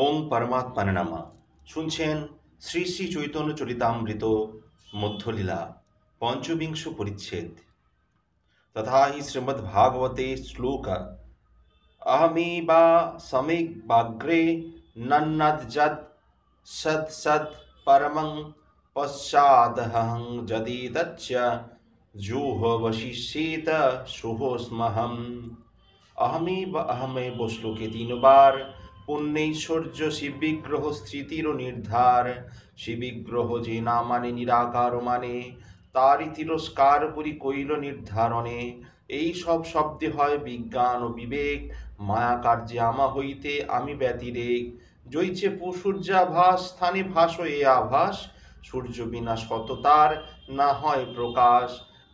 उन परमात्मन नम सुनছেন শ্রী শ্রী চৈতন্য চরিতামৃত মধ্যলীলা পঞ্জবিংশ পরিচ্ছেদ তথা এই শ্রীমদ ভাগবতে শ্লোক আমিবা সমিগ বাগের নন্নতযত সদসদ পরমং পসাদহং জদীতচ্চ জূহবশিসিত সুহোস্মহম আমিবা আমি বসলোকে তিনবার পুণ্যৈশ্বর্য শিবিগ্রহ স্মৃতির নির্ধার শিবিগ্রহ যে না মানে নিরাকার মানে তারই তিরস্কার করি কৈল নির্ধারণে এই সব শব্দে হয় বিজ্ঞান ও বিবেক মায়া কার্যে আমা হইতে আমি ব্যতিরেক জৈছে পুসূর্যাভাস স্থানে ভাস এ আভাস সূর্য বিনা সততার না হয় প্রকাশ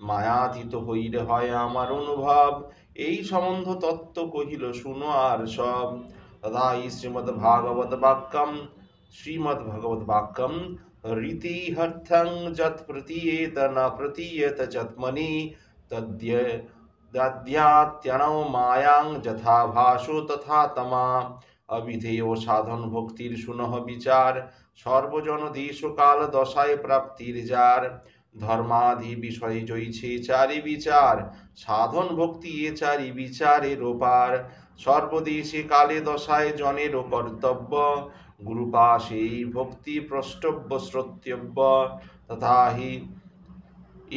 মায়াতীত হইলে হয় আমার অনুভব এই সম্বন্ধ তত্ত্ব কহিল শুনো আর সব तदा श्रीमद्भागवतवाक्यं श्रीमद्भगवद्वाक्यं रीतिहर्थं यत् प्रतीयेत প্রতীয়েত प्रतीयेत चत्मनि तद्य দাদ্যাত্যণৌ মায়াং যথা ভাষো তথা তমা অবিধেয় সাধন ভক্তির সুনহ বিচার সর্বজন দেশকাল দশায় প্রাপ্তির যার ধর্মাদি বিষয়ে জয়ছে চারি বিচার সাধন ভক্তি এ চারি বিচারে রোপার সর্বদেশে কালে দশায় জনের কর্তব্য গুরুপা সেই ভক্তি প্রষ্টব্য শ্রোতব্য তথা হি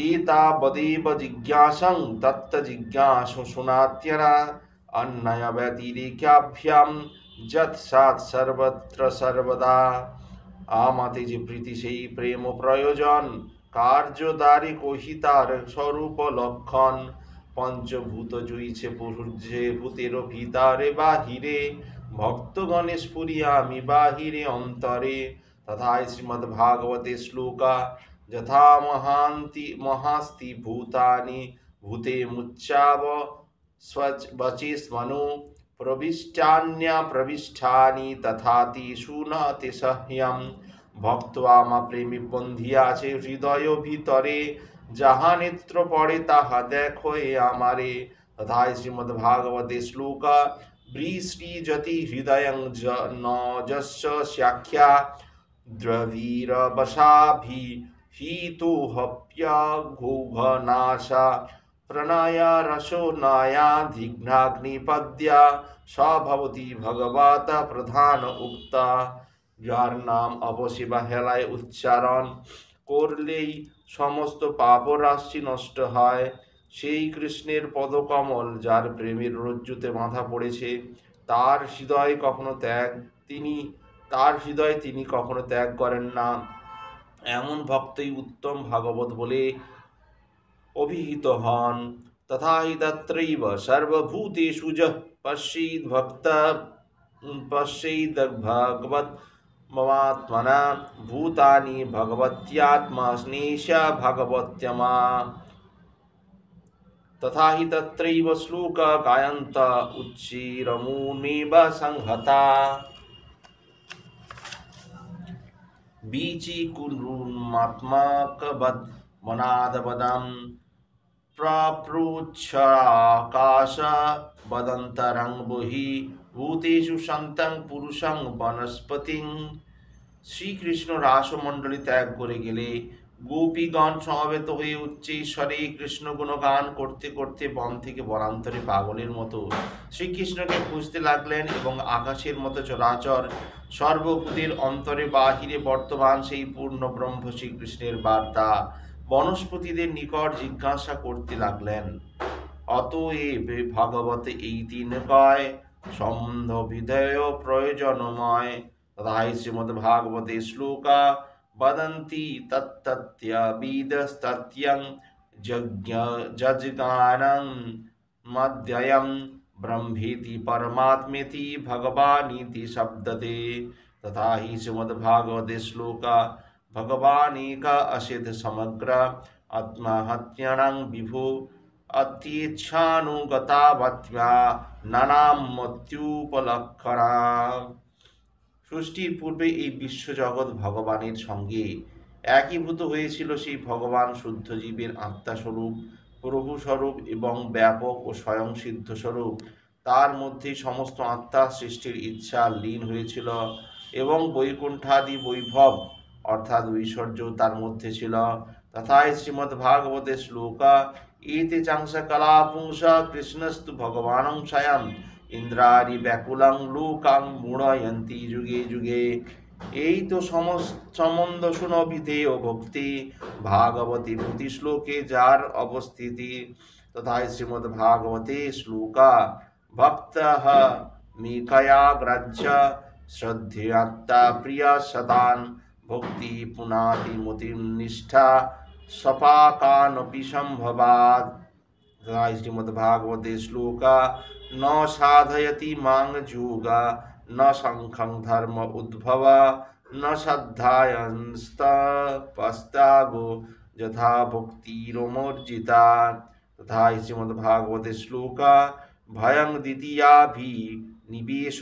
এতাবদেব জিজ্ঞাসং তত্ত জিজ্ঞাসু শুনাত্যরা অন্যয় ব্যতিরিকাভ্যাম যত সাত সর্বত্র সর্বদা আমাতে যে প্রীতি সেই প্রেম প্রয়োজন কার্যদারি কহিতার স্বরূপ লক্ষণ পঞ্চভূত জুইছে পুরুষে ভূতের ভিতারে বাহিরে ভক্তগণে স্ফুরিয়ামি বাহিরে অন্তরে তথা শ্রীমদ্ ভাগবতে শ্লোকা যথা মহান্তি মহাস্তি ভূতানি ভূতে মুচ্চাব স্বচে স্মনো প্রবিষ্টান্যা প্রবিষ্ঠানি তথা তেষু না তেসহ্যম ভক্ত আমা প্রেমী বন্ধিয়া আছে হৃদয় ভিতরে जहाँ नित्र पड़े तहा देखो हमारे तथा श्रीमद भागवते श्लोक ब्रीष्टी जति हृदय न्याख्या द्रवीर वशा भी ही तो हप्या घोघनाशा प्रणय रसो नया धिघ्नाग्निपद्या सभवती भगवत प्रधान उक्ता जार नाम अब शिव उच्चारण করলেই সমস্ত পাপরাশি নষ্ট হয় সেই কৃষ্ণের পদকমল যার প্রেমের রজ্জুতে মাথা পড়েছে তার হৃদয় কখনো ত্যাগ তিনি তার হৃদয় তিনি কখনো ত্যাগ করেন না এমন ভক্তই উত্তম ভাগবত বলে অভিহিত হন তথা হি তত্রৈব সর্বভূতেষু যঃ ভক্ত পশ্যেদ ভগবত ममात्मना भूतानि भगवत्यात्मा स्नेश भगवत्यमा तथा ही तत्रैव श्लोक गायन्त उच्चीरमूमेव संहता बीचीकुरुन्मात्माकवद् मनादवदं प्रप्रोच्छाकाश वदन्तरङ्बुहि ভূতেশু শান্তাং পুরুষাং বনস্পতিং শ্রীকৃষ্ণ রাসমণ্ডলী ত্যাগ করে গেলে গোপীগণ সমবেত হয়ে উচ্চে ঈশ্বরে কৃষ্ণ গুণগান করতে করতে বন থেকে বনান্তরে পাগলের মতো শ্রীকৃষ্ণকে খুঁজতে লাগলেন এবং আকাশের মতো চলাচর সর্বভূতের অন্তরে বাহিরে বর্তমান সেই পূর্ণ ব্রহ্ম শ্রীকৃষ্ণের বার্তা বনস্পতিদের নিকট জিজ্ঞাসা করতে লাগলেন অতএব ভগবত এই দিন কয় সম্বন্ধ तथा প্রয়োজনময় তথাই শ্রীমদ্ভাগবতে শ্লোকা বদন্তি তত্তত্যবিদস্তত্যং যজ্ঞ যজগানং মধ্যয়ং ब्रह्मीति परमात्मेति भगवानीति शब्दते तथा ही श्रीमद्भागवते श्लोका भगवानी का असिध समग्र आत्महत्यण विभु অতীচ্ছানুগতাবধ্যা নানাম মত্যুপলক্ষরা সৃষ্টির পূর্বে এই বিশ্বজগৎ ভগবানের সঙ্গে একীভূত হয়েছিল সেই ভগবান শুদ্ধ জীবের আত্মাস্বরূপ প্রভুস্বরূপ এবং ব্যাপক ও স্বয়ং স্বরূপ তার মধ্যে সমস্ত আত্মা সৃষ্টির ইচ্ছা লীন হয়েছিল এবং বৈকুণ্ঠাদি বৈভব অর্থাৎ ঐশ্বর্য তার মধ্যে ছিল তথায় শ্রীমদ্ভাগবতের শ্লোকা ইতি চাংস কলাপুংস কৃষ্ণস্তু ভগবান স্বয়ং ইন্দ্রারি ব্যাকুলং লুকাং মূড়য়ন্তী যুগে যুগে এই তো সমন্দ শুন ও ভক্তি ভাগবতী প্রতি শ্লোকে যার অবস্থিতি তথা শ্রীমদ ভাগবতে শ্লোকা ভক্ত মিকয়া গ্রাহ্য শ্রদ্ধেয়াত্মা প্রিয় সদান ভক্তি পুনাতি মতিম নিষ্ঠা सपाकानपि संभवाद तथा श्रीमद्भागवते श्लोका न साधयति मांग जोगा न शंखं धर्म उद्भव न श्रद्धायस्तपस्तागो यथा रोमोर्जिता तथा श्रीमद्भागवते श्लोका भयं द्वितीया भी निवेश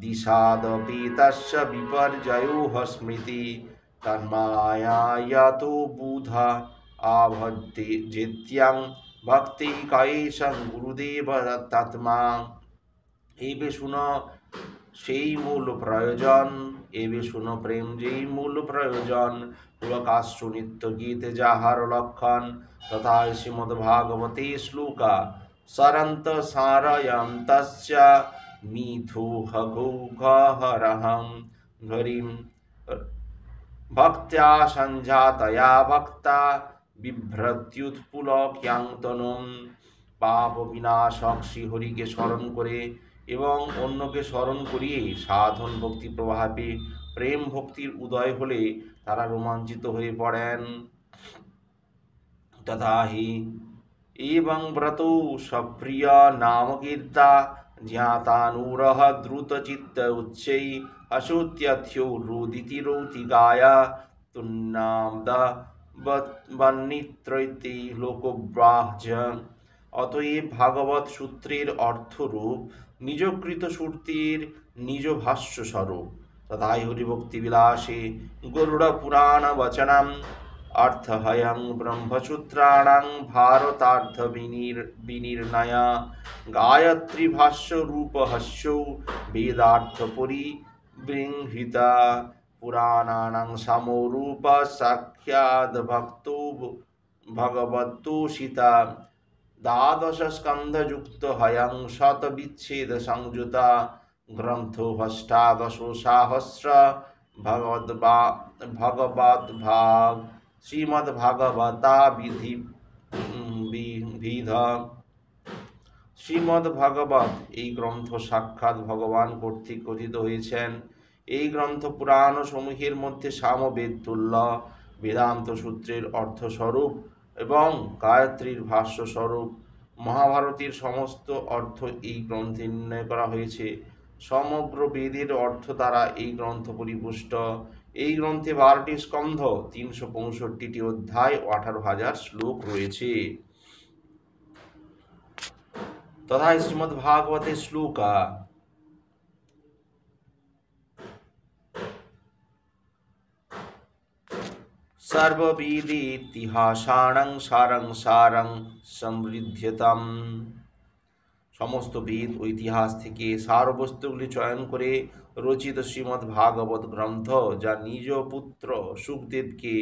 दिशादपि तस्य विपर्जयोः स्मृति তন্মায়াত বুধা আভদ্দে জেত্যাং ভক্তি কয়েশং গুরুদেব তৎমা এবে শুনো সেই মূল প্রয়োজন এবে শুনো প্রেম যেই মূল প্রয়োজন পুলকাশ্য নিত্য গীত যাহার লক্ষণ তথা শ্রীমদ শ্রীমদ্ভাগবতে শ্লোকা সরন্ত সারয়ম তস্য মিথু হঘু হরহম ধরিম ভক্তা সঞ্জাতয়া ভক্তা বিভ্রত্યુৎপুলক্যাংতনম পাপ বিনাশক শ্রীহরিকে স্মরণ করে এবং অন্যকে স্মরণ করিয়ে সাধন ভক্তি প্রভাবে প্রেম ভক্তির উদয় হলে তারা রোমাঞ্চিত হয়ে পড়েন তথা হি এবং ব্রত সপ্রিয় নাম কীর্তা ध्यातानूरः द्रुतचित्त उच्चै अशोत्यथ्यो रुदिति रौति गाया তুন্নামদাবন্নিত্রৈতি লোকব্রাহ্য অতএব ভাগবত সূত্রের অর্থরূপ নিজকৃত সূর্তির নিজ ভাষ্যস্বরূপ তথাই হরিভক্তিবিলাসে গরুড়পুরাণবচনাম অর্থহয়ং ব্রহ্মসূত্রাণাং ভারতার্ধ বিনির বিনির্ণয়া গায়ত্রী ভাষ্য রূপ রূপহস্য বেদার্থ পরিবৃংহৃতা পুরাণানাং সমরূপ সাক্ষাৎ ভক্ত ভগবতোষিতা দ্বাদশ স্কন্ধযুক্ত হয়ং শত বিচ্ছেদ সংযুতা গ্রন্থ অষ্টাদশ সাহস্র ভগবদ্ ভগবদ্ ভাগ বিধি বিধ শ্রীমদ্ভাগবত এই গ্রন্থ সাক্ষাৎ ভগবান কর্তৃক কথিত হয়েছেন এই গ্রন্থ পুরাণ সমূহের মধ্যে সামবেদ তুল্য বেদান্ত সূত্রের অর্থস্বরূপ এবং গায়ত্রীর ভাষ্যস্বরূপ মহাভারতের সমস্ত অর্থ এই গ্রন্থে নির্ণয় করা হয়েছে সমগ্র বেদের অর্থ দ্বারা এই গ্রন্থ পরিপুষ্ট এই গ্রন্থে বারোটি স্কন্ধ তিনশো পঁয়ষট্টিটি অধ্যায় ও আঠারো হাজার শ্লোক রয়েছে তথা শ্রীমদ ভাগবতে শ্লোকা সর্ববিদিতিহাসাণং সারং সারং সমৃদ্ধ্যতাম সমস্ত বেদ ও ইতিহাস থেকে সারবস্তুগুলি চয়ন করে রচিত ग्रंथ जा निज पुत्र सुखदेव के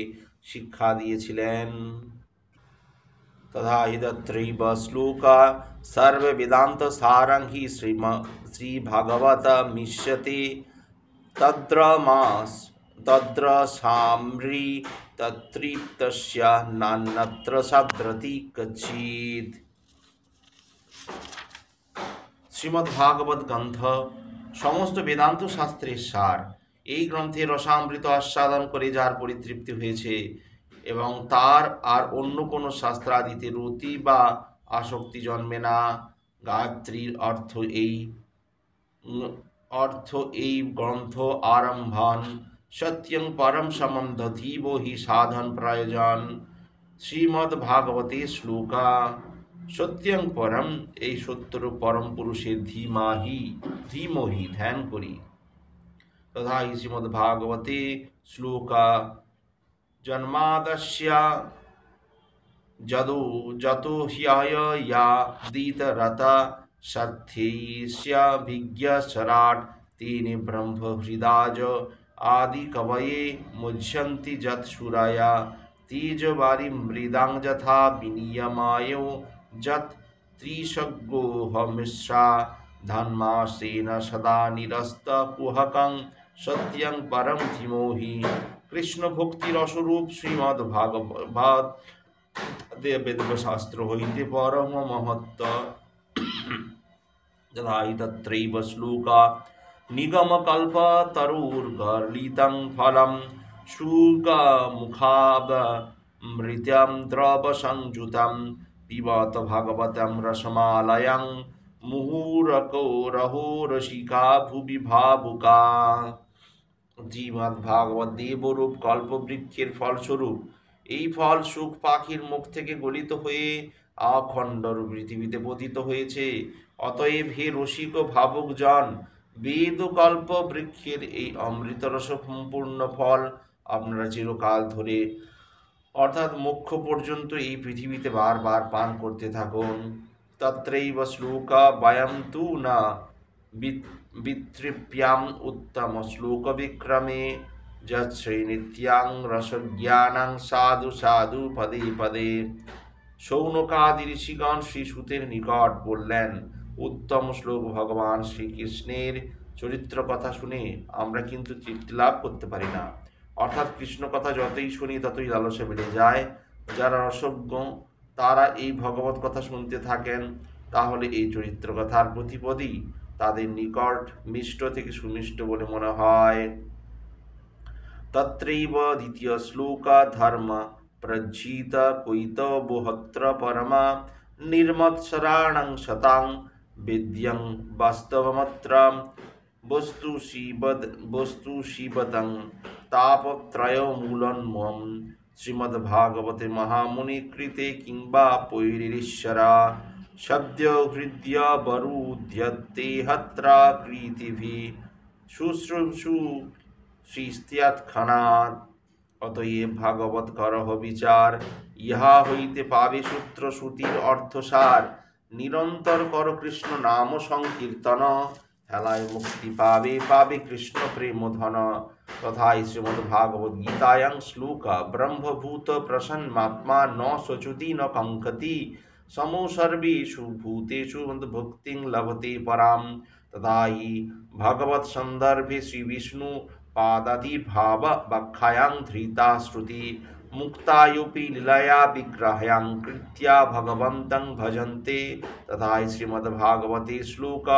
शिक्षा दिए तथा हिदत्रैव श्लोका वेदांत सारंगी श्रीम मिश्यति तद्र मास तद्र साम्री तत्रिप्तस्य नान्नत्र सद्रति कचित् श्रीमद्भागवत ग्रंथ সমস্ত বেদান্ত শাস্ত্রের সার এই গ্রন্থে রসামৃত আস্বাদন করে যার পরিতৃপ্তি হয়েছে এবং তার আর অন্য কোনো শাস্ত্রাদিতে রতি বা আসক্তি জন্মে না গায়ত্রীর অর্থ এই অর্থ এই গ্রন্থ আরম্ভন সত্যং পরম সম্বন্ধ ধীব হি সাধন প্রয়োজন শ্রীমদ্ভাগবতে শ্লোকা সত্যং পরম এই সত্যর পরম পুরুষের ধীমাহি ধীমহি ধ্যান করি তথা হি শ্রীমদ্ ভাগবতে শ্লোকা জন্মাদস্যা যদো যত হ্যায় ইয়া দীতরতা সরাট तेने ब्रह्म हृदाज आदि कवये मुझ्यन्ति जत्सुराया तीजवारी मृदांग जथा विनियमायो যত ত্রিসজ্ঞোহমিশ্রা ধন্মাসেন সদা নিরস্ত পুহকং সত্যং পরম ধিমোহি কৃষ্ণ ভক্তির অস্বরূপ শ্রীমদ ভাগবত দেবেদশাস্ত্র হইতে পরম মহত্ব যথাই তত্রৈব শ্লোকা নিগমকল্পতরুর্গর্লিतं পিবত আমরা রসমালয়ং মুহুরকো রহো রসিকা ভুবি ভাবুকা জীবৎ ভাগবত দেবরূপ কল্পবৃক্ষের ফলস্বরূপ এই ফল সুখ পাখির মুখ থেকে গলিত হয়ে অখণ্ড পৃথিবীতে পতিত হয়েছে অতএব হে রসিক ভাবুক জন কল্প বৃক্ষের এই অমৃতরস সম্পূর্ণ ফল আপনারা চিরকাল ধরে অর্থাৎ মুখ্য পর্যন্ত এই পৃথিবীতে বারবার পান করতে থাকুন তত্রৈব শ্লোকা বায়াম তু না বিতৃপ্যাম উত্তম শ্লোক বিক্রমে শ্রী নিত্যাং রসজ্ঞানাং সাধু সাধু পদে পদে সৌনকাদি ঋষিগণ শ্রী সুতের নিকট বললেন উত্তম শ্লোক ভগবান শ্রীকৃষ্ণের চরিত্র কথা শুনে আমরা কিন্তু তৃপ্তি লাভ করতে পারি না অর্থাৎ কৃষ্ণ কথা যতই শুনি ততই লালসা বেড়ে যায় যারা অসভ্য তারা এই ভগবত কথা শুনতে থাকেন তাহলে এই চরিত্র কথার প্রতিপদই তাদের নিকট মিষ্ট থেকে সুমিষ্ট বলে মনে হয় তত্রৈব দ্বিতীয় শ্লোক ধর্ম প্রজ্জিত বহত্র পরমা নির্মৎসরাণং শতাং বিদ্যং বাস্তবমাত্রাম বস্তু শিবদ বস্তু শিবতং তাপত্রয়মূলন মম শ্রীমদ্ভাগবতে কৃতে কিংবা পৈরিশ্বরা সদ্য হৃদ্য বরুদ্যতে হত্রা কৃতিভি শুশ্রূষু শ্রীস্তিয়াৎখানাত অতএব ভাগবত করহ বিচার ইহা হইতে পাবে সূত্র শ্রুতির অর্থসার নিরন্তর কর কৃষ্ণ নাম সংকীর্তন हेलाय मुक्ति पावे पावे कृष्ण प्रेम धन तथा श्रीमद्भागवत गीतायां श्लोक ब्रह्मभूत प्रसन्नात्मा न शचुति न कंकति समो सर्वेषु भूतेषु मदभुक्ति लभते पराम तथा भगवत संदर्भे श्री विष्णु पादादि भाव बक्खायां धृता श्रुति मुक्तायुपि लीलाया विग्रहयां कृत्या भगवन्तं भजन्ते तथा श्रीमद्भागवते श्लोक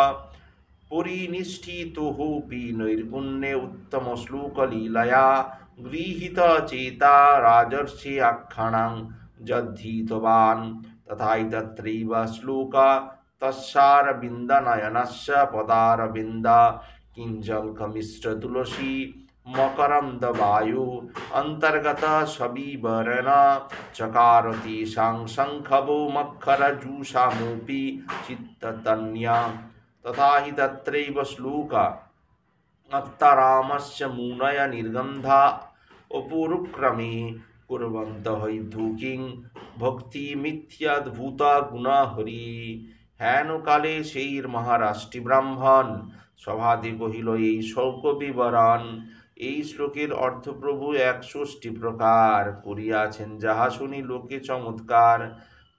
পরিনিষ্ঠিত হোপি নৈর্গুণ্যে উত্তম শ্লোকলীলয়া গৃহীত চেতা রাজর্ষি আখ্যানাং যদ্ধিতবান তথাইতত্রৈব শ্লোক তস্যারবিন্দনয়নস্য পদারবিন্দ কিঞ্জলকমিশ্র তুলসী मकरंद वायु अंतर्गत सबीवरण चकारती सांग शंखवो मखरजूषामूपी चित्तन्या তথা হি তত্রৈব শ্লোকা অক্তারামস্য মূনয় নির্গন্ধা অপুরুক্রমে কুরবন্ত হই ধুকিং ভক্তি মিথ্যাদ্ভূতা গুণাহরি কালে সেই মহারাষ্ট্রী ব্রাহ্মণ সভাতে কহিল এই শৌক বিবরণ এই শ্লোকের অর্থপ্রভু ষষ্ঠী প্রকার করিয়াছেন যাহা শুনি লোকে চমৎকার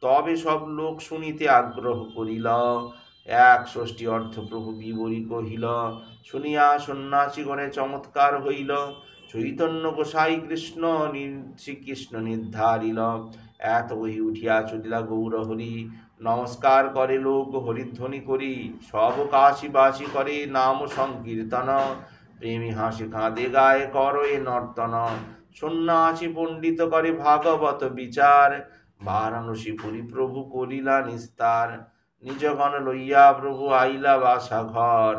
তবে সব লোক শুনিতে আগ্রহ করিল এক ষষ্ঠী অর্থ প্রভু বিবরী কহিল শুনিয়া সন্ন্যাসীগণে চমৎকার হইল চৈতন্য গোসাই কৃষ্ণ শ্রীকৃষ্ণ নির্ধারিল এত বহি উঠিয়া চলিলা হরি নমস্কার করে লোক হরিধ্বনি করি সব কাশিবাসী করে নাম সংকীর্তন প্রেমী হাসি কাঁদে গায়ে কর এ নর্তন সন্ন্যাসী পণ্ডিত করে ভাগবত বিচার বারাণসী পরিপ্রভু করিলা নিস্তার নিজগণ লইয়া প্রভু আইলা বাসা ঘর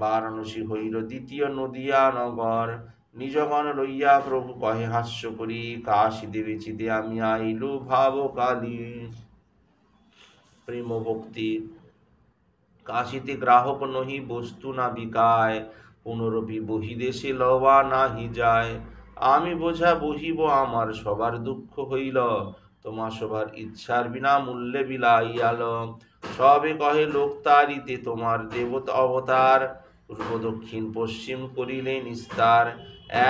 বারাণসী হইল দ্বিতীয় নদিয়া নগর নিজগণ লইয়া প্রভু কহে হাস্য করি কাশি দেবে চিদে আমি আইলু ভাব কালী প্রেম ভক্তি কাশিতে গ্রাহক নহি বস্তু না বিকায় পুনরপি দেশে লওয়া নাহি যায় আমি বোঝা বহিব আমার সবার দুঃখ হইল তোমার সবার ইচ্ছার বিনামূল্যে বিলাইয়াল সবে কহে লোক তারিতে তোমার দেবতা অবতার পূর্ব দক্ষিণ পশ্চিম করিলে নিস্তার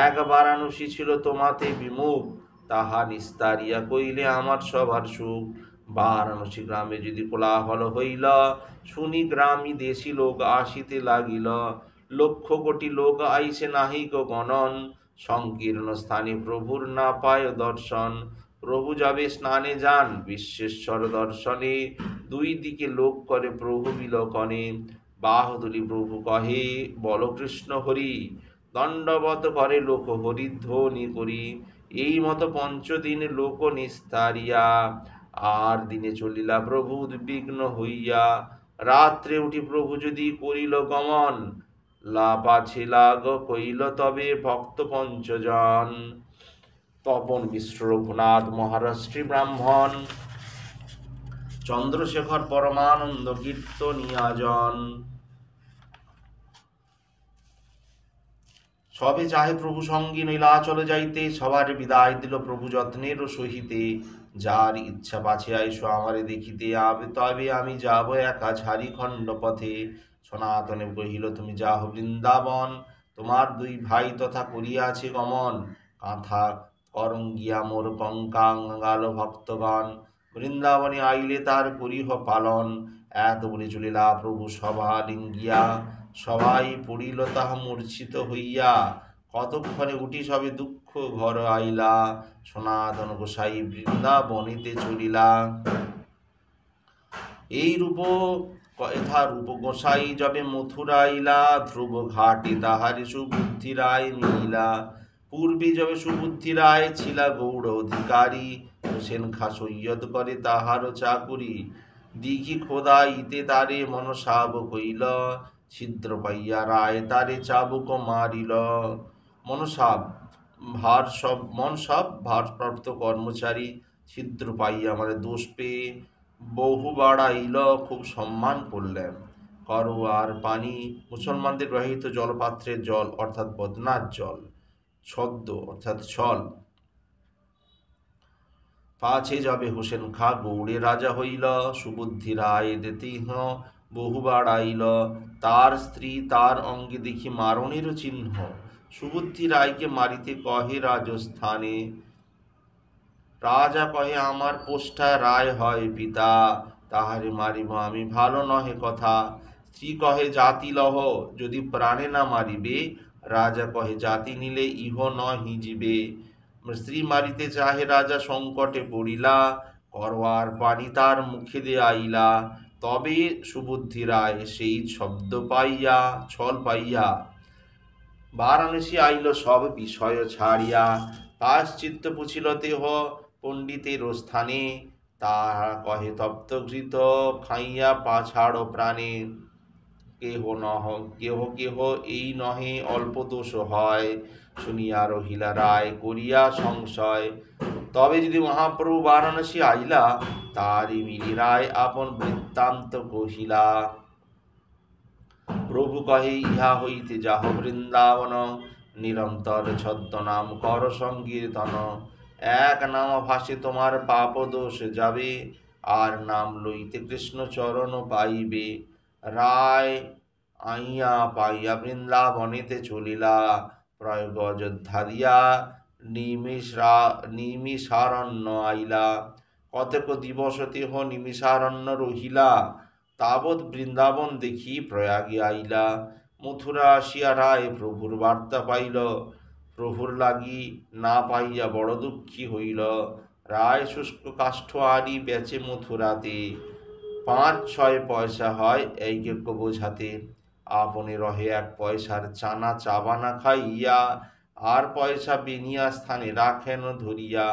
এক বারাণসী ছিল তোমাতে বিমুখ তাহা নিস্তারিয়া কইলে আমার সবার সুখ বারাণসী গ্রামে যদি কোলাহল হইল শুনি গ্রামী দেশি লোক আসিতে লাগিল লক্ষ কোটি লোক আইসে নাহিক গণন সংকীর্ণ স্থানে প্রভুর না পায় দর্শন প্রভু যাবে স্নানে যান বিশ্বেশ্বর দর্শনে দুই দিকে লোক করে প্রভু বিলকণে বাহদুলি প্রভু কহে বলকৃষ্ণ হরি দণ্ডবত করে লোক হরিধ্বনি করি এই মতো পঞ্চদিন লোক নিস্তারিয়া আর দিনে চলিলা প্রভু উদ্বিগ্ন হইয়া রাত্রে উঠি প্রভু যদি করিল গমন লাপা ছিলাগ কইল তবে ভক্ত পঞ্চজন তপন মিশ্র রঘুনাথ মহারাষ্ট্রী ব্রাহ্মণ চন্দ্রশেখর পরমানন্দ কীর্তনিয়াজন সবে চাহে প্রভু সঙ্গী চলে যাইতে সবার বিদায় দিল প্রভু যত্নের সহিতে যার ইচ্ছা পাছে আইসো আমারে দেখিতে আবে তবে আমি যাব একা ছাড়ি খণ্ড পথে সনাতনে কহিল তুমি যাহ বৃন্দাবন তোমার দুই ভাই তথা করিয়াছে গমন কাঁথা করঙ্গিয়া মোর মোর গাল ভক্তগণ বৃন্দাবনে আইলে তার করিহ পালন এত বলে চলিলা প্রভু সভা লিঙ্গিয়া সবাই পড়িল তাহা মূর্ছিত হইয়া কতক্ষণে উঠি সবে দুঃখ ঘর আইলা সনাতন গোসাই বৃন্দাবনেতে চলিলা এই রূপ কথা রূপ গোসাই যবে মথুরা আইলা ধ্রুব ঘাটে তাহারি সুবুদ্ধিরায় নিলা পূর্বে যবে সুবুদ্ধি রায় ছিলা গৌড় অধিকারী হোসেন খা সৈয়দ করে তাহারও চাকুরি দিঘি খোদা ইতে তারে মনসাব কইল ছিদ্র পাইয়া রায় তারে চাবুক মারিল মনসাব ভার সব সব ভারপ্রাপ্ত কর্মচারী ছিদ্র পাইয়া আমার দোষ পেয়ে বহু বাড়াইল খুব সম্মান করলেন আর পানি মুসলমানদের ব্যবহৃত জলপাত্রের জল অর্থাৎ বদনার জল ছদ্ম অর্থাৎ ছল পাছে যাবে হোসেন খা গৌড়ে রাজা হইল সুবুদ্ধি রায় দেহ বহুবার আইল তার স্ত্রী তার অঙ্গে দেখি মারণের চিহ্ন সুবুদ্ধি রায়কে মারিতে কহে রাজস্থানে রাজা কহে আমার পোষ্ঠায় রায় হয় পিতা তাহারে মারিব আমি ভালো নহে কথা স্ত্রী কহে জাতি লহ যদি প্রাণে না মারিবে রাজা কহে জাতি নিলে ইহ ন হিজিবে স্ত্রী মারিতে চাহে রাজা সংকটে পড়িলা করওয়ার পানি তার মুখে দে আইলা তবে সুবুদ্ধি রায় সেই শব্দ পাইয়া ছল পাইয়া বারাণসী আইল সব বিষয় ছাড়িয়া পাশ্চিত্য পুছিল তেহ পণ্ডিতের স্থানে তাহা কহে তপ্তঘৃত খাইয়া পাছাড় প্রাণে কেহ নহ কেহ কেহ এই নহে অল্প দোষ হয় শুনিয়া রহিলা রায় করিয়া সংশয় তবে যদি মহাপ্রভু বারাণসী আইলা তারই মিলি রায় আপন বৃত্তান্ত কহিলা প্রভু কহে ইহা হইতে যাহ বৃন্দাবন নিরন্তর ছদ্মনাম কর সংকীর্তন এক নাম ভাসে তোমার পাপ দোষ যাবে আর নাম লইতে কৃষ্ণ চরণ পাইবে রায় আইয়া পাইয়া বৃন্দাবনেতে চলিলা প্রয়োগ অযোধ্যা দিয়া নিমিষা নিমিষারণ্য আইলা কতক দিবসতিহ নিমিষারণ্য রহিলা তাবৎ বৃন্দাবন দেখি প্রয়াগে আইলা মথুরা আসিয়া রায় প্রভুর বার্তা পাইল প্রভুর লাগি না পাইয়া বড় দুঃখী হইল রায় শুষ্ক কাষ্ঠ আরি বেচে মথুরাতে পাঁচ ছয় পয়সা হয় এই যজ্ঞ বোঝাতে আপনি রহে এক পয়সার চানা চাবানা খাইয়া আর পয়সা বিনিয়া স্থানে রাখেন ধরিয়া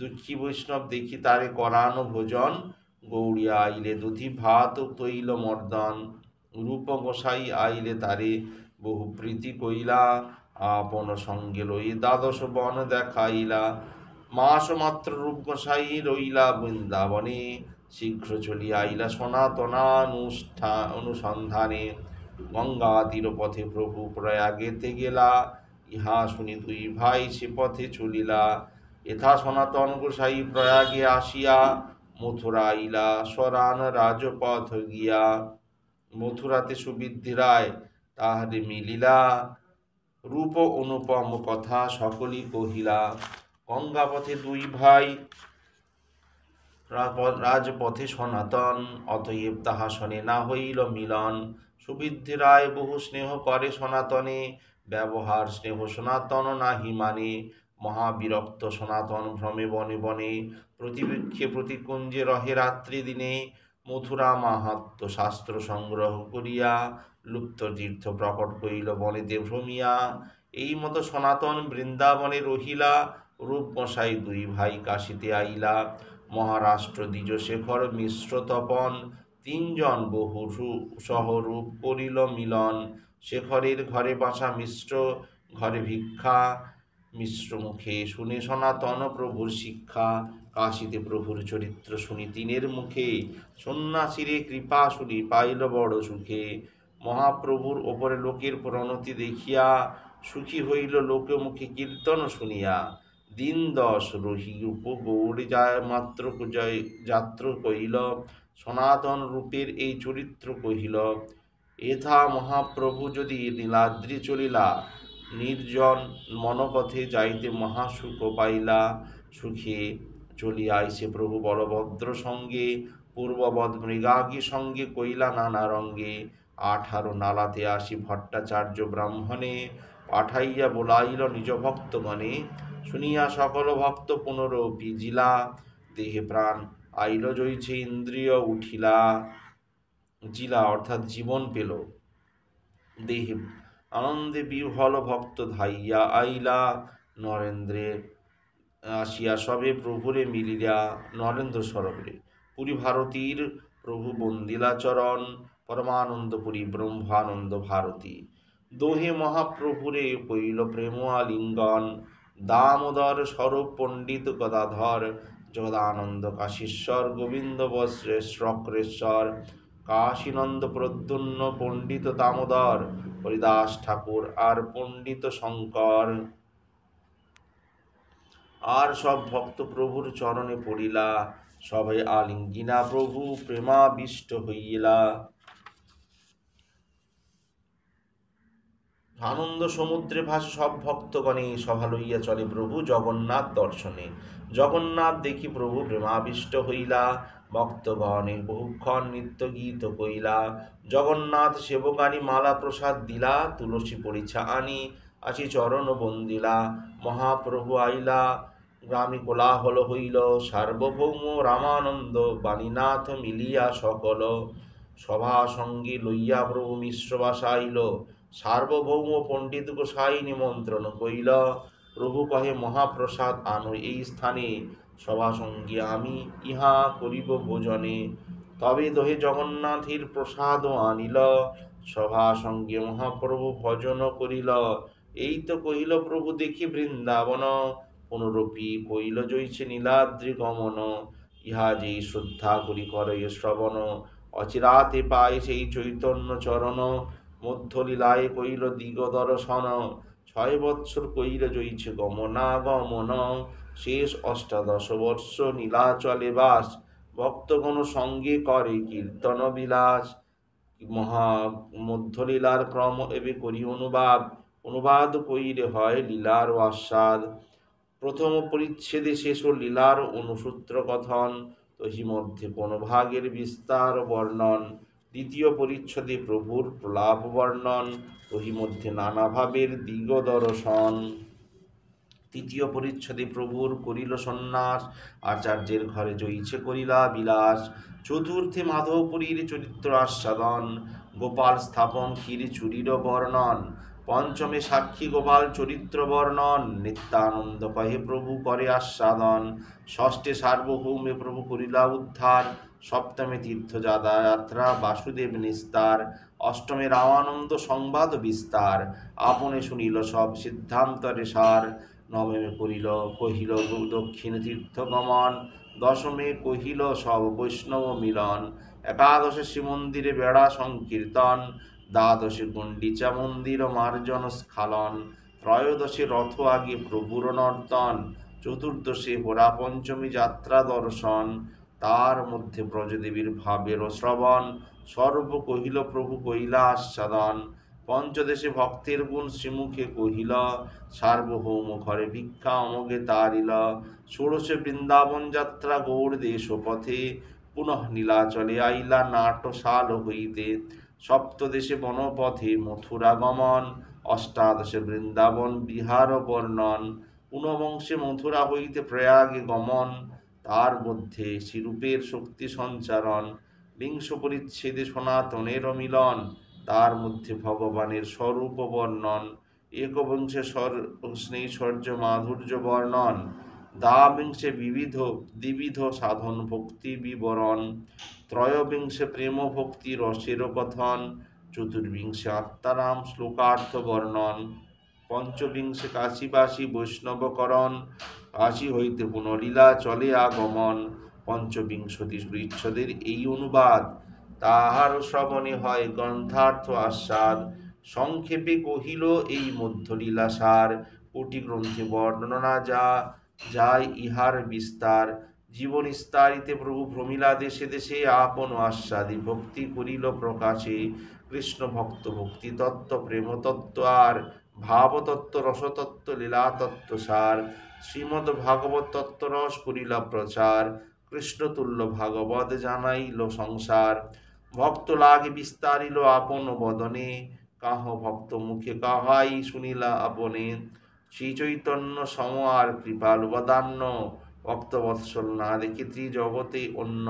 দুঃখী বৈষ্ণব দেখি তারে করানো ভোজন গৌড়িয়া আইলে দুধি ভাত তৈল মর্দন রূপ গোসাই আইলে তারে বহু প্রীতি কইলা আপন সঙ্গে লই দ্বাদশ বন দেখাইলা মাস মাত্র রূপ গোসাই রইলা বৃন্দাবনে শীঘ্র চলিয়া আইলা সনাতনানুষ্ঠা অনুসন্ধানে গঙ্গা তীরপথে প্রভু প্রয়াগেতে গেলা ইহা শুনি দুই ভাই সে পথে চলিলা এথা সনাতন গোসাই প্রয়াগে আসিয়া মথুরা ইলা সরান রাজপথ গিয়া মথুরাতে সুবিদ্ধি রায় তাহারে মিলিলা রূপ অনুপম কথা সকলি কহিলা গঙ্গা পথে দুই ভাই রাজপথে সনাতন অতএব তাহা শনে না হইল মিলন সুবিদ্ধি রায় বহু স্নেহ করে সনাতনে ব্যবহার স্নেহ সনাতন নাহি মানে মহাবিরক্ত সনাতন ভ্রমে বনে বনে প্রতিবৃক্ষে প্রতিকুঞ্জে রহে রাত্রি দিনে মথুরা মাহাত্ম শাস্ত্র সংগ্রহ করিয়া লুপ্ত তীর্থ প্রকট করিল বনেতে ভ্রমিয়া এই মতো সনাতন বৃন্দাবনে রহিলা রূপমশাই দুই ভাই কাশিতে আইলা মহারাষ্ট্র দ্বিজ শেখর মিশ্র তপন তিনজন বহু সহরূপ করিল মিলন শেখরের ঘরে বাসা মিশ্র ঘরে ভিক্ষা মিশ্র মুখে শুনে সনাতন প্রভুর শিক্ষা কাশীতে প্রভুর চরিত্র শুনি তিনের মুখে সন্ন্যাসীরে কৃপা শুনি পাইল বড় সুখে মহাপ্রভুর ওপরে লোকের প্রণতি দেখিয়া সুখী হইল মুখে কীর্তন শুনিয়া দিন দশ রহি উপগৌর যায় মাত্র জয় যাত্র কইল সনাতন রূপের এই চরিত্র কহিল এথা মহাপ্রভু যদি নীলাদ্রি চলিলা নির্জন মনপথে যাইতে মহাসুখ পাইলা সুখে চলিয়া চলিয়াইছে প্রভু বলভদ্র সঙ্গে পূর্ববৎ মৃগাগী সঙ্গে কইলা নানা রঙ্গে আঠারো নালাতে আসি ভট্টাচার্য ব্রাহ্মণে পাঠাইয়া বলাইল নিজ ভক্তগণে শুনিয়া সকল ভক্ত পুনরপি জিলা দেহে প্রাণ আইল জয়ছে ইন্দ্রিয় উঠিলা জিলা অর্থাৎ জীবন পেল দেহে আনন্দে বিহল ভক্ত ধাইয়া আইলা নরেন্দ্রে আসিয়া সবে প্রভুরে মিলিলা নরেন্দ্র সরবরে পুরী ভারতীর প্রভু বন্দিলাচরণ পরমানন্দপুরী ব্রহ্মানন্দ ভারতী দোহে মহাপ্রভুরে কইল প্রেম আলিঙ্গন দামোদর স্বরূপ পণ্ডিত গদাধর জগদানন্দ কাশীশ্বর গোবিন্দ বজ্রেশ্বর অক্রেশ্বর কাশীনন্দ প্রদ্যুন্ন পণ্ডিত দামোদর হরিদাস ঠাকুর আর পণ্ডিত শঙ্কর আর সব ভক্ত প্রভুর চরণে পড়িলা সবাই আলিঙ্গিনা প্রভু প্রেমাবিষ্ট হইলা আনন্দ সমুদ্রে ভাস সব ভক্তগণে সভা লইয়া চলে প্রভু জগন্নাথ দর্শনে জগন্নাথ দেখি প্রভু প্রেমাবিষ্ট হইলা ভক্তগণে বহুক্ষণ নিত্য গীত কইলা জগন্নাথ সেবকারী মালা প্রসাদ দিলা তুলসী পরিছা আনি আসি চরণ বন্দিলা মহাপ্রভু আইলা গ্রামে কোলাহল হইল সার্বভৌম রামানন্দ বাণীনাথ মিলিয়া সকল সভা সঙ্গে লইয়া প্রভু মিশ্রবাস আইল সার্বভৌম পণ্ডিত গোসাই নিমন্ত্রণ কইল প্রভু কহে মহাপ্রসাদ আনো এই স্থানে সঙ্গে আমি ইহা করিব ভোজনে তবে দহে জগন্নাথের প্রসাদ আনিল সভাসঙ্গে মহাপ্রভু ভজন করিল এই তো কহিল প্রভু দেখি বৃন্দাবন পুনরূপী কইল জৈছে নীলাদ্রি গমন ইহা যে শ্রদ্ধা করি করে শ্রবণ অচিরাতে পায় সেই চৈতন্য চরণ লীলায় কইল দিগ দর্শন ছয় বৎসর কইরে জইছে গমনা গমন শেষ অষ্টাদশ বৎস নীলাচলে বাস ভক্তগণ সঙ্গে করে কীর্তন বিলাস মহা মধ্যলীলার ক্রম এবে করি অনুবাদ অনুবাদ কইরে হয় লীলার আস্বাদ প্রথম পরিচ্ছেদে শেষ লীলার অনুসূত্র কথন তহি মধ্যে কোনো ভাগের বিস্তার বর্ণন দ্বিতীয় পরিচ্ছদে প্রভুর প্রলাপ বর্ণন মধ্যে নানাভাবের দিগদর্শন তৃতীয় পরিচ্ছদে প্রভুর করিল সন্ন্যাস আচার্যের ঘরে জয়ীছে করিলা বিলাস চতুর্থে মাধবপুরীর চরিত্র আস্বাদন গোপাল স্থাপন ক্ষীর চুরির বর্ণন পঞ্চমে সাক্ষী গোপাল চরিত্র বর্ণন নিত্যানন্দ কহে প্রভু করে আস্বাদন ষষ্ঠে সার্বভৌমে প্রভু করিলা উদ্ধার সপ্তমী তীর্থ যাত্রা বাসুদেব নিস্তার অষ্টমে রামানন্দ সংবাদ বিস্তার আপনে শুনিল সব সিদ্ধান্তরে সার নবমে করিল কহিল দক্ষিণ তীর্থ গমন দশমে কহিল সব বৈষ্ণব মিলন একাদশে শ্রীমন্দিরে বেড়া সংকীর্তন দ্বাদশে গুণ্ডিচা মন্দির মার্জন স্খালন ত্রয়োদশে রথ আগে প্রভুর নর্তন চতুর্দশে হোরা পঞ্চমী যাত্রা দর্শন তার মধ্যে ব্রজদেবীর ভাবের শ্রবণ সর্ব কহিল প্রভু কহিলা সাদন পঞ্চদেশে ভক্তের গুণ শ্রীমুখে কহিল সার্বভৌম ঘরে ভিক্ষা অমগে তারিল ষোড়শে বৃন্দাবন যাত্রা গৌর দেশ পথে পুনঃ নীলাচলে আইলা নাটশাল হইতে সপ্তদেশে বনপথে মথুরা গমন অষ্টাদশে বৃন্দাবন বিহার বর্ণন ঊনবংশে মথুরা হইতে প্রয়াগে গমন তার মধ্যে শিরূপের শক্তি সঞ্চারণ বিংশ পরিচ্ছেদে সনাতনের মিলন তার মধ্যে ভগবানের স্বরূপ বর্ণন একবিংশে স্বর স্নেহর্য মাধুর্য বর্ণন দ্বাবিংশে বিবিধ দ্বিবিধ সাধন ভক্তি বিবরণ ত্রয়োবিংশে প্রেম ভক্তি রসের কথন চতুর্বিংশে আত্মারাম শ্লোকার্থ বর্ণন পঞ্চবিংশ কাশীবাসী বৈষ্ণবকরণ কাশী হইতে পুনরীলা চলে আগমন পঞ্চবিংশতি পৃচ্ছদের এই অনুবাদ তাহার শ্রবণে হয় গ্রন্থার্থ আস্বাদ সংক্ষেপে কহিল এই মধ্যলীলা সার কুটি গ্রন্থে বর্ণনা যা যায় ইহার বিস্তার জীবন স্তারিতে প্রভু ভ্রমিলা দেশে দেশে আপন আস্বাদী ভক্তি করিল প্রকাশে কৃষ্ণ ভক্ত ভক্তি তত্ত্ব প্রেমতত্ত্ব আর ভাবতত্ত্ব রসতত্ত্ব লীলাতত্ত্ব সার শ্রীমদ ভাগবত রস করিলা প্রচার কৃষ্ণতুল্য ভাগবত জানাইল সংসার ভক্ত লাগে বিস্তারিল আপন বদনে কাহ ভক্ত মুখে কাহাই শুনিলা আপনে শ্রীচৈতন্য সম আর কৃপাল বদান্য ভক্তবৎসল না দেখি ত্রিজগতে অন্য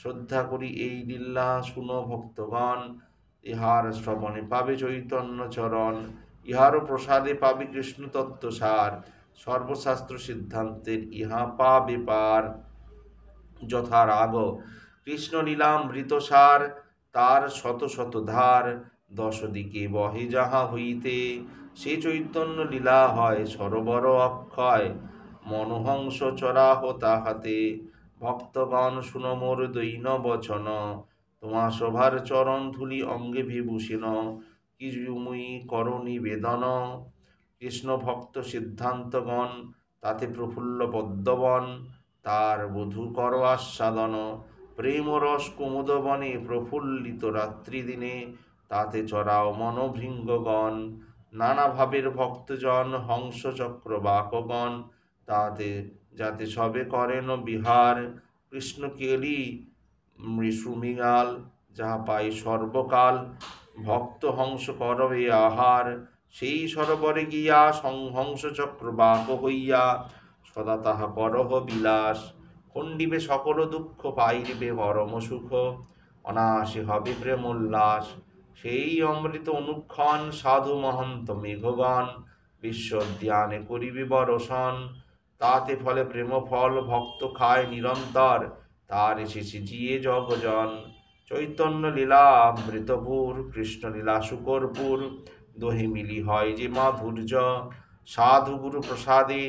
শ্রদ্ধা করি এই লীলা শুনো ভক্তগণ ইহার শ্রবণে পাবে চৈতন্য চরণ ইহারও পাবি পাবে তত্ত্ব সার সর্বশাস্ত্র সিদ্ধান্তের ইহা পা বেপার যথা রাগ কৃষ্ণ নীলাম মৃতসার তার শত শত ধার দশদিকে বহে যাহা হইতে সে চৈতন্য লীলা হয় সরবর অক্ষয় মনোহংস চরাহ তাহাতে ভক্তগণ শুন মোর দৈন বচন তোমা শোভার চরণ ধুলি অঙ্গে বিভূষিণ কিরুময়ী করণী বেদন কৃষ্ণভক্ত সিদ্ধান্তগণ তাতে প্রফুল্ল পদ্মবন তার বধূ কর আস্বাদন প্রেমরস কুমুদবনে প্রফুল্লিত রাত্রি দিনে তাতে চড়াও মনোভৃঙ্গগণ নানাভাবের ভক্তজন হংসচক্র বাকগণ তাতে যাতে সবে করেন বিহার কৃষ্ণকেলি মৃষুমিগাল যাহা পাই সর্বকাল ভক্ত হংস করবে আহার সেই সরোবরে গিয়া সংহংস চক্র বাক হইয়া সদা তাহা করহ বিলাস খণ্ডিবে সকল দুঃখ পাইবে পরম সুখ অনাশে হবে প্রেমোল্লাস সেই অমৃত অনুক্ষণ সাধু মহন্ত মেঘগণ বিশ্ব করিবে বরসন তাতে ফলে প্রেমফল ভক্ত খায় নিরন্তর তার এসেছে জিয়ে জগজন চৈতন্য লীলা অমৃতপুর কৃষ্ণলীলা শুকরপুর দহি মিলি হয় যে মাধুর্য সাধুগুরু প্রসাদে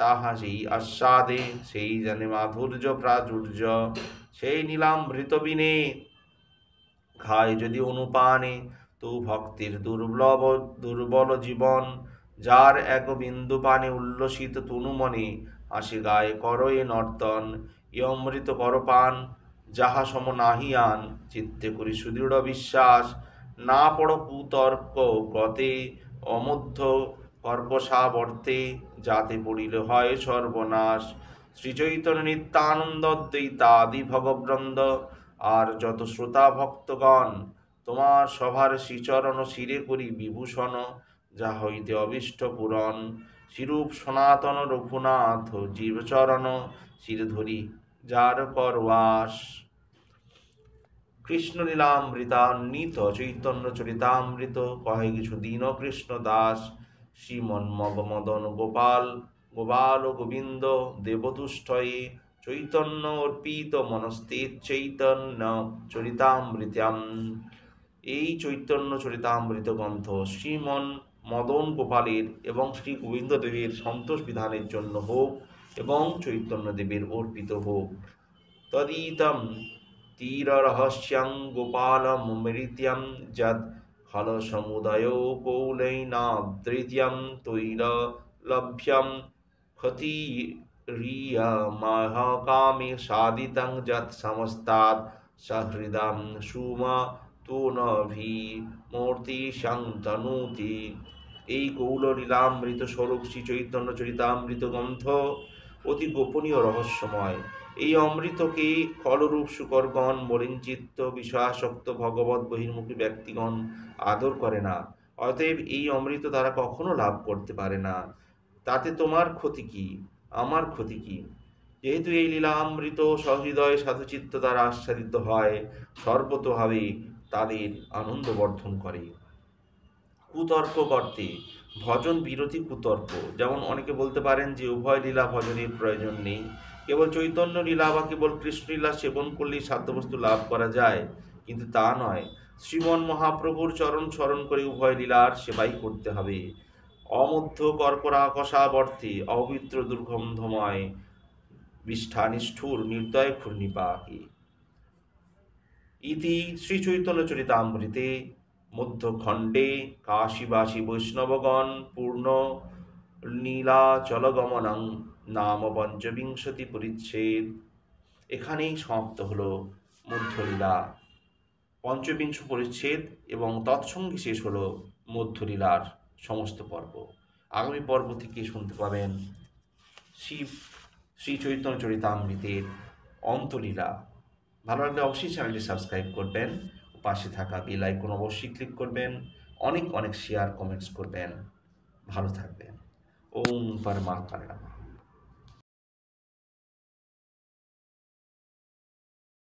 তাহা সেই আস্বাদে সেই জানে মাধুর্য প্রাচুর্য সেই নীলামৃত বিনে খায় যদি অনুপানে তু ভক্তির দুর্বলব দুর্বল জীবন যার এক বিন্দু পানে উল্লসিত তনু মনে হাসি গায়ে করয়ে নর্তন ইয়মৃত কর পান যাহা সম নাহিয়ান চিত্তে করি সুদৃঢ় বিশ্বাস না পড় কুতর্ক গতে অমধ্য কর্পসাবর্তে যাতে পড়িলে হয় সর্বনাশ শ্রীচৈতন্য নিত্যানন্দ দ্বৈতাদি ভগবৃন্দ আর যত শ্রোতা ভক্তগণ তোমার সভার শ্রীচরণ শিরে করি বিভূষণ যা হইতে অবিষ্ট পুরন শিরূপ সনাতন রঘুনাথ জীবচরণ শির ধরি যার করওয়াস কৃষ্ণলীলামৃতান্বিত চৈতন্য চরিতামৃত কহে কিছু দীন কৃষ্ণ দাস শ্রীমন মদন গোপাল গোপাল গোবিন্দ দেবতুষ্টয়ে চৈতন্য অর্পিত মনস্তে চৈতন্য চরিতামৃতাম এই চৈতন্য চরিতামৃত গ্রন্থ শ্রীমন মদন গোপালের এবং শ্রী গোবিন্দদেবের সন্তোষ বিধানের জন্য হোক এবং চৈতন্যদেবের অর্পিত হোক তদিতম তীররহস্যং গোপালমৃত্যম যদ ফল তৈর ফলসমুদয়োপৌলৈনাবৃত্যম তৈরলভ্যম ক্ষতিরিয়মহকামি সাদিতং যৎ সমস্তাৎ সহৃদম সুমা তুনভি মূর্তি তনুতি এই কৌল নীলামৃত স্বরূপ শ্রী চৈতন্য চরিতামৃত গ্রন্থ অতি গোপনীয় রহস্যময় এই অমৃতকে ফলরূপ শুকরগণ মরিঞ্চিত্ত বিষয়াসক্ত ভগবত বহির্মুখী ব্যক্তিগণ আদর করে না অতএব এই অমৃত তারা কখনো লাভ করতে পারে না তাতে তোমার ক্ষতি কি আমার ক্ষতি কি যেহেতু এই লীলামৃত সহৃদয় সাধুচিত্ত দ্বারা আচ্ছাদিত হয় সর্বতভাবে তাদের আনন্দ বর্ধন করে কুতর্ক করতে ভজন বিরোধী কুতর্ক যেমন অনেকে বলতে পারেন যে উভয় লীলা ভজনের প্রয়োজন নেই কেবল চৈতন্য লীলা বা কেবল কৃষ্ণলীলা সেবন করলেই সাধ্যবস্তু লাভ করা যায় কিন্তু তা নয় শ্রীমন মহাপ্রভুর চরণ স্মরণ করে উভয় লীলার সেবাই করতে হবে অমধ্য কষাবর্তে অবিত্র দুর্গন্ধময় বিষ্ঠানিষ্ঠুর নির্দয় ঘূর্ণিপাকে ইতি শ্রীচৈতন্যচরিতামৃতে মধ্যখণ্ডে কাশীবাসী বৈষ্ণবগণ পূর্ণ নীলাচলগমনং নাম পঞ্চবিংশতি পরিচ্ছেদ এখানেই সমাপ্ত হল মধ্যলীলা পঞ্চবিংশ পরিচ্ছেদ এবং তৎসঙ্গে শেষ হল মধ্যলীলার সমস্ত পর্ব আগামী পর্ব থেকে শুনতে পাবেন শিব শ্রী চৈতন্য চরিতামৃতের অন্তলীলা ভালো লাগলে অবশ্যই চ্যানেলটি সাবস্ক্রাইব করবেন পাশে থাকা বেল আইকন অবশ্যই ক্লিক করবেন অনেক অনেক শেয়ার কমেন্টস করবেন ভালো থাকবেন ওম পরমাত্মা